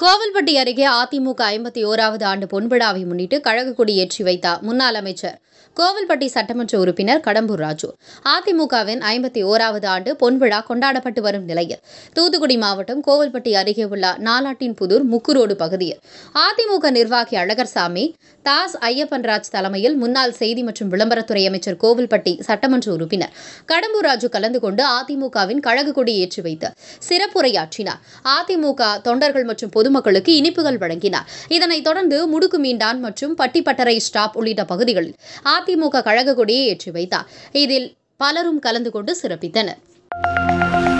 கோவில்பட்டி அருகே அதிமுக ஐம்பத்தி ஓராவது ஆண்டு பொன்விழாவை முன்னிட்டு கழகக்குடி கொடி ஏற்றி வைத்தார் முன்னாள் அமைச்சர் கோவில்பட்டி சட்டமன்ற உறுப்பினர் கடம்பூர் ராஜு அதிமுகவின் ஐம்பத்தி ஓராவது ஆண்டு பொன்விழா கொண்டாடப்பட்டு வரும் நிலையில் தூத்துக்குடி மாவட்டம் கோவில்பட்டி அருகே உள்ள நாலாட்டின் புதூர் முக்குரோடு பகுதியில் அதிமுக நிர்வாகி அழகர்சாமி தாஸ் ஐயப்பன் ராஜ் தலைமையில் முன்னாள் செய்தி மற்றும் விளம்பரத்துறை அமைச்சர் கோவில்பட்டி சட்டமன்ற உறுப்பினர் கடம்பூர் ராஜு கலந்து கொண்டு அதிமுகவின் கழக கொடி ஏற்றி வைத்து சிறப்புரையாற்றினார் அதிமுக தொண்டர்கள் மற்றும் பொதுமக்களுக்கு இனிப்புகள் வழங்கினார் இதனைத் தொடர்ந்து முடுக்கு மீண்டான் மற்றும் பட்டிப்பட்டறை ஸ்டாப் உள்ளிட்ட பகுதிகளில் அதிமுக கழக கொடியை ஏற்றி வைத்தார் இதில் பலரும் கலந்து கொண்டு சிறப்பித்தனர்